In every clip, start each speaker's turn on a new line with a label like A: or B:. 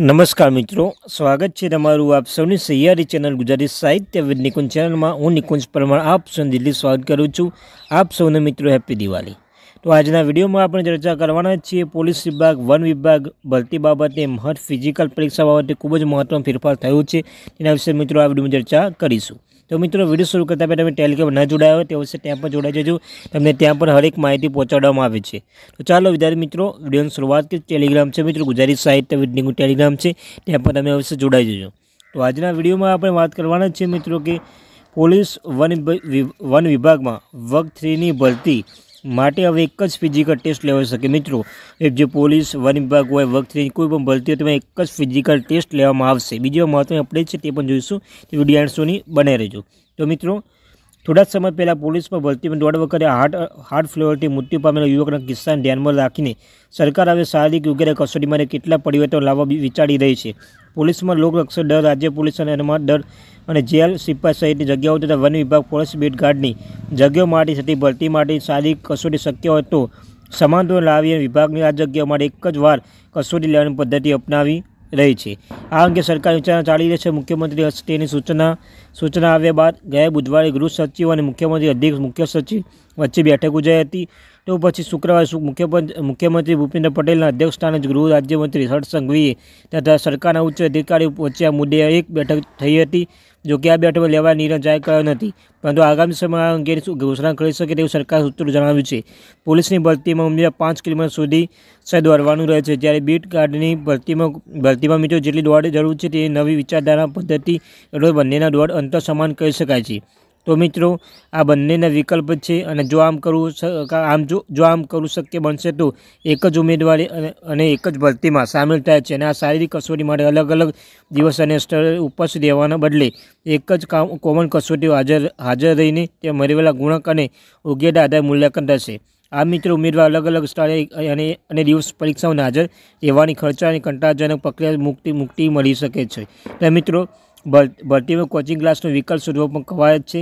A: નમસ્કાર મિત્રો સ્વાગત છે તમારું આપ સૌની સહિયારી ચેનલ ગુજરાતી સાહિત્ય વિદ નિકુંજ ચેનલમાં હું નિકુંજ પરમાર આપ સૌ દિલ્હી સ્વાગત કરું છું આપ સૌને મિત્રો હેપી દિવાળી તો આજના વિડીયોમાં આપણે ચર્ચા કરવાના છીએ પોલીસ વિભાગ વન વિભાગ ભરતી બાબતે મહત ફિઝિકલ પરીક્ષા બાબતે ખૂબ જ મહત્વનો ફેરફાર થયો છે તેના વિશે મિત્રો આ વિડીયોમાં ચર્ચા કરીશું તો મિત્રો વિડીયો શરૂ કરતા પહેલાં તમે ટેલિગ્રામ ન જોડાયા હોય તે અવશ્ય ત્યાં પણ જોડાઈ જજો તમને ત્યાં પણ હરેક માહિતી પહોંચાડવામાં આવે છે તો ચાલો વિદ્યાર્થી મિત્રો વિડીયોની શરૂઆત કે ટેલિગ્રામ છે મિત્રો ગુજરાતી સાહિત્ય વિજ્ઞાનનું ટેલિગ્રામ છે ત્યાં પણ તમે અવશ્ય જોડાઈ જજો તો આજના વિડીયોમાં આપણે વાત કરવાના છે મિત્રો કે પોલીસ વન વન વિભાગમાં વર્ગ થ્રીની ભરતી માટે હવે એક જ ફિઝિકલ ટેસ્ટ લેવાઈ શકે મિત્રો એ જે પોલીસ વન વિભાગ હોય વર્કથી કોઈ પણ ભરતી હોય તેમાં એક જ ફિઝિકલ ટેસ્ટ લેવામાં આવશે બીજી મહત્વની અપડેટ છે તે પણ જોઈશું તે વિડીયો શોની બને રહેજો તો મિત્રો થોડા સમય પહેલાં પોલીસમાં ભરતીમાં દોઢ વખતે હાર્ટ હાર્ટ ફ્લેવરથી મૃત્યુ પામેલા યુવકના કિસ્સાને ધ્યાનમાં રાખીને સરકાર હવે શારીરિક વગેરે કસોટીમાં કેટલા પરિવર્તન લાવવા વિચારી રહી છે પોલીસમાં લોકરક્ષક દળ રાજ્ય પોલીસ અને હનુમાન દળ અને જેલ સિપાઈ સહિતની જગ્યાઓ તથા વન વિભાગ ફોરેસ્ટ બેટગાર્ડની જગ્યાઓ માટે થતી ભરતી માટે શારીરિક કસોટી શક્ય હોય તો સમાનતો લાવી વિભાગની આ જગ્યાઓ માટે એક જ વાર કસોટી લેવાની પદ્ધતિ અપનાવી રહી છે આ અંગે સરકાર વિચારણા ચાલી રહી છે મુખ્યમંત્રી હસ્તેની સૂચના સૂચના આવ્યા બાદ ગયા બુધવારે ગૃહ સચિવ અને મુખ્યમંત્રી અધિક મુખ્ય સચિવ વચ્ચે બેઠક ઉજાઈ હતી તો પછી શુક્રવારે મુખ્યમંત્રી ભૂપેન્દ્ર પટેલના અધ્યક્ષસ્થાને જ ગૃહ રાજ્યમંત્રી હર્ષ સંઘવી તથા સરકારના ઉચ્ચ અધિકારીઓ વચ્ચે આ મુદ્દે એક બેઠક થઈ હતી જોકે આ બેઠકમાં લેવા નિર્ણય જાહેર કરાયો નથી પરંતુ આગામી સમયમાં આ અંગે ઘોષણા કરી શકે તેવું સરકાર સૂત્રો જણાવ્યું છે પોલીસની ભરતીમાં ઉમેરા પાંચ કિલોમીટર સુધી સદ વરવાનું રહે છે જ્યારે બીટ ગાર્ડની ભરતીમાં ભરતીમાં મિત્રો જેટલી દોડ જરૂર છે તે નવી વિચારધારા પદ્ધતિ એટલે બંનેના દોડ અંતર સમાન કરી શકાય છે તો મિત્રો આ બંનેના વિકલ્પ છે અને જો આમ કરવું આમ જો જો આમ કરવું શક્ય બનશે તો એક જ ઉમેદવારી અને એક જ ભરતીમાં સામેલ થાય છે અને આ શારીરિક કસોટી માટે અલગ અલગ દિવસ અને સ્થળે ઉપસ્થિત રહેવાના બદલે એક જ કોમન કસોટીઓ હાજર હાજર રહીને તે મેળવેલા ગુણક અને યોગ્યતા આધારે મૂલ્યાંકન થશે આ મિત્રો ઉમેદવાર અલગ અલગ સ્થળે અને અને દિવસ પરીક્ષાઓને હાજર રહેવાની ખર્ચા અને કંટાળાજનક પ્રક્રિયા મુક્તિ મુક્તિ મળી શકે છે તો મિત્રો ભરતીમાં કોચિંગ ક્લાસનો વિકલ્પ શોધવો પણ કવાયત છે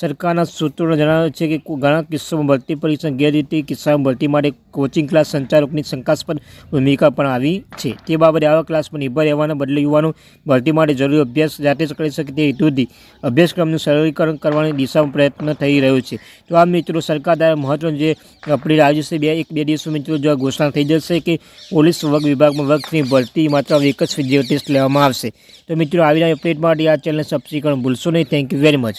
A: સરકારના સૂત્રોને જણાવ્યું છે કે ઘણા કિસ્સામાં ભરતી પરીક્ષા ગેરરીતિ કિસ્સામાં ભરતી માટે કોચિંગ ક્લાસ સંચાલકની શંકાસ્પદ ભૂમિકા પણ આવી છે તે બાબતે આવા ક્લાસ પર નિર્ભર રહેવાના બદલે યુવાનો ભરતી માટે જરૂરી અભ્યાસ જાતે જ કરી શકે તે હેતુથી અભ્યાસક્રમનું સરળીકરણ કરવાની દિશામાં પ્રયત્ન થઈ રહ્યો છે તો આ મિત્રો સરકાર દ્વારા મહત્વનું જે અપડેટ આવ્યું છે બે એક બે દિવસો મિત્રો જો ઘોષણા થઈ જશે કે પોલીસ વર્ગ વિભાગમાં વર્ગની ભરતી માત્ર એક જ ટેસ્ટ લેવામાં આવશે તો મિત્રો આવી અપડેટ અપડેટ માટે આ ચેનલ સબસ્ક્રાઈબ કરવાનું ભૂલશો નહીં થેન્ક યુ વેરી મચ